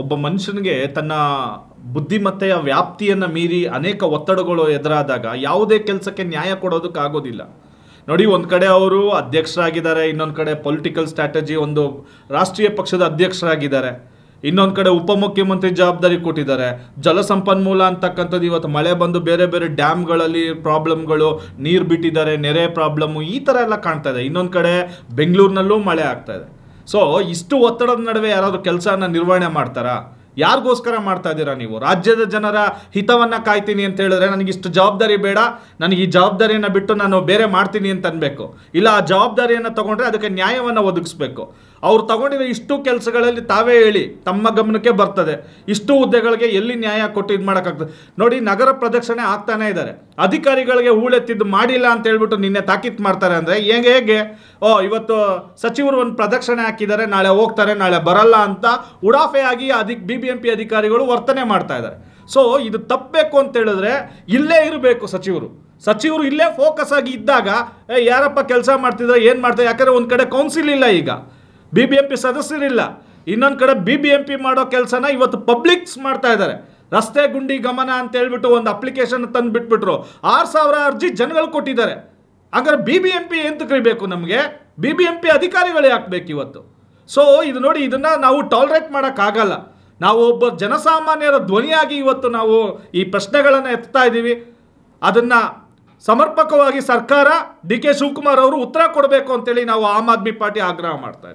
ಒಬ್ಬ ಮನುಷ್ಯನಿಗೆ ತನ್ನ ಬುದ್ಧಿಮತ್ತೆಯ ವ್ಯಾಪ್ತಿಯನ್ನು ಮೀರಿ ಅನೇಕ ಒತ್ತಡಗಳು ಎದುರಾದಾಗ ಯಾವುದೇ ಕೆಲಸಕ್ಕೆ ನ್ಯಾಯ ಕೊಡೋದಕ್ಕಾಗೋದಿಲ್ಲ ನೋಡಿ ಒಂದು ಕಡೆ ಅವರು ಅಧ್ಯಕ್ಷರಾಗಿದ್ದಾರೆ ಇನ್ನೊಂದು ಕಡೆ ಪೊಲಿಟಿಕಲ್ ಸ್ಟ್ರಾಟಜಿ ಒಂದು ರಾಷ್ಟ್ರೀಯ ಪಕ್ಷದ ಅಧ್ಯಕ್ಷರಾಗಿದ್ದಾರೆ ಇನ್ನೊಂದು ಕಡೆ ಉಪಮುಖ್ಯಮಂತ್ರಿ ಜವಾಬ್ದಾರಿ ಕೊಟ್ಟಿದ್ದಾರೆ ಜಲಸಂಪನ್ಮೂಲ ಅಂತಕ್ಕಂಥದ್ದು ಇವತ್ತು ಮಳೆ ಬಂದು ಬೇರೆ ಬೇರೆ ಡ್ಯಾಮ್ಗಳಲ್ಲಿ ಪ್ರಾಬ್ಲಮ್ಗಳು ನೀರು ಬಿಟ್ಟಿದ್ದಾರೆ ನೆರೆ ಪ್ರಾಬ್ಲಮ್ಮು ಈ ಥರ ಎಲ್ಲ ಕಾಣ್ತಾ ಇದೆ ಇನ್ನೊಂದು ಕಡೆ ಬೆಂಗಳೂರಿನಲ್ಲೂ ಮಳೆ ಆಗ್ತಾ ಇದೆ ಸೊ ಇಷ್ಟು ಒತ್ತಡದ ನಡುವೆ ಯಾರಾದರೂ ಕೆಲಸನ ನಿರ್ವಹಣೆ ಮಾಡ್ತಾರಾ ಯಾರಿಗೋಸ್ಕರ ಮಾಡ್ತಾ ಇದ್ದೀರಾ ನೀವು ರಾಜ್ಯದ ಜನರ ಹಿತವನ್ನು ಕಾಯ್ತೀನಿ ಅಂತ ಹೇಳಿದ್ರೆ ನನಗಿಷ್ಟು ಜವಾಬ್ದಾರಿ ಬೇಡ ನನಗೆ ಈ ಜವಾಬ್ದಾರಿಯನ್ನು ಬಿಟ್ಟು ನಾನು ಬೇರೆ ಮಾಡ್ತೀನಿ ಅಂತ ಅನ್ಬೇಕು ಇಲ್ಲ ಆ ಜವಾಬ್ದಾರಿಯನ್ನು ತಗೊಂಡ್ರೆ ಅದಕ್ಕೆ ನ್ಯಾಯವನ್ನು ಒದಗಿಸ್ಬೇಕು ಅವ್ರು ತಗೊಂಡಿರೋ ಇಷ್ಟು ಕೆಲಸಗಳಲ್ಲಿ ತಾವೇ ಹೇಳಿ ತಮ್ಮ ಗಮನಕ್ಕೆ ಬರ್ತದೆ ಇಷ್ಟು ಹುದ್ದೆಗಳಿಗೆ ಎಲ್ಲಿ ನ್ಯಾಯ ಕೊಟ್ಟು ಇದು ಮಾಡೋಕ್ಕಾಗ್ತದೆ ನೋಡಿ ನಗರ ಪ್ರದಕ್ಷಿಣೆ ಆಗ್ತಾನೇ ಇದ್ದಾರೆ ಅಧಿಕಾರಿಗಳಿಗೆ ಹೂಳೆತ್ತಿದ್ದು ಮಾಡಿಲ್ಲ ಅಂತ ಹೇಳ್ಬಿಟ್ಟು ನಿನ್ನೆ ತಾಕೀತ್ ಮಾಡ್ತಾರೆ ಅಂದರೆ ಹೇಗೆ ಹೇಗೆ ಓ ಇವತ್ತು ಸಚಿವರು ಒಂದು ಪ್ರದಕ್ಷಿಣೆ ಹಾಕಿದ್ದಾರೆ ನಾಳೆ ಹೋಗ್ತಾರೆ ನಾಳೆ ಬರಲ್ಲ ಅಂತ ಉಡಾಫೆ ಆಗಿ ಅದಕ್ಕೆ ಬಿ ಬಿ ಎಂ ಪಿ ಅಧಿಕಾರಿಗಳು ವರ್ತನೆ ಮಾಡ್ತಾ ಇದ್ದಾರೆ ಸೊ ಇದು ತಪ್ಪಬೇಕು ಅಂತ ಹೇಳಿದ್ರೆ ಇಲ್ಲೇ ಇರಬೇಕು ಸಚಿವರು ಸಚಿವರು ಇಲ್ಲೇ ಫೋಕಸ್ ಆಗಿ ಇದ್ದಾಗ ಯಾರಪ್ಪ ಕೆಲಸ ಮಾಡ್ತಿದ್ರೆ ಏನು ಮಾಡ್ತಾರೆ ಯಾಕಂದರೆ ಒಂದು ಕಡೆ ಕೌನ್ಸಿಲ್ ಇಲ್ಲ ಈಗ ಬಿ ಬಿ ಎಂ ಪಿ ಸದಸ್ಯರಿಲ್ಲ ಇನ್ನೊಂದು ಕಡೆ ಬಿ ಬಿ ಎಂ ಪಿ ಮಾಡೋ ಕೆಲಸನ ಇವತ್ತು ಪಬ್ಲಿಕ್ಸ್ ಮಾಡ್ತಾ ಇದ್ದಾರೆ ರಸ್ತೆ ಗುಂಡಿ ಗಮನ ಅಂತ ಹೇಳ್ಬಿಟ್ಟು ಒಂದು ಅಪ್ಲಿಕೇಶನ್ ತಂದು ಬಿಟ್ಬಿಟ್ರು ಆರು ಸಾವಿರ ಅರ್ಜಿ ಜನಗಳು ಕೊಟ್ಟಿದ್ದಾರೆ ಹಾಗಾದ್ರೆ ಬಿ ಬಿ ಎಂ ಪಿ ಎಂತ ಕರಿಬೇಕು ನಮಗೆ ಬಿ ಬಿ ಎಂ ಪಿ ಅಧಿಕಾರಿಗಳೇ ಹಾಕ್ಬೇಕು ಇವತ್ತು ಸೊ ಇದು ನೋಡಿ ಇದನ್ನು ನಾವು ಟಾಲರೇಟ್ ಮಾಡೋಕ್ಕಾಗಲ್ಲ ನಾವು ಒಬ್ಬ ಜನಸಾಮಾನ್ಯರ ಧ್ವನಿಯಾಗಿ ಇವತ್ತು ನಾವು ಈ ಪ್ರಶ್ನೆಗಳನ್ನು ಎತ್ತಾ ಇದ್ದೀವಿ ಅದನ್ನು ಸಮರ್ಪಕವಾಗಿ ಸರ್ಕಾರ ಡಿ ಕೆ ಶಿವಕುಮಾರ್ ಅವರು ಉತ್ತರ ಕೊಡಬೇಕು ಅಂತೇಳಿ ನಾವು ಆಮ್ ಆದ್ಮಿ ಪಾರ್ಟಿ ಆಗ್ರಹ ಮಾಡ್ತಾ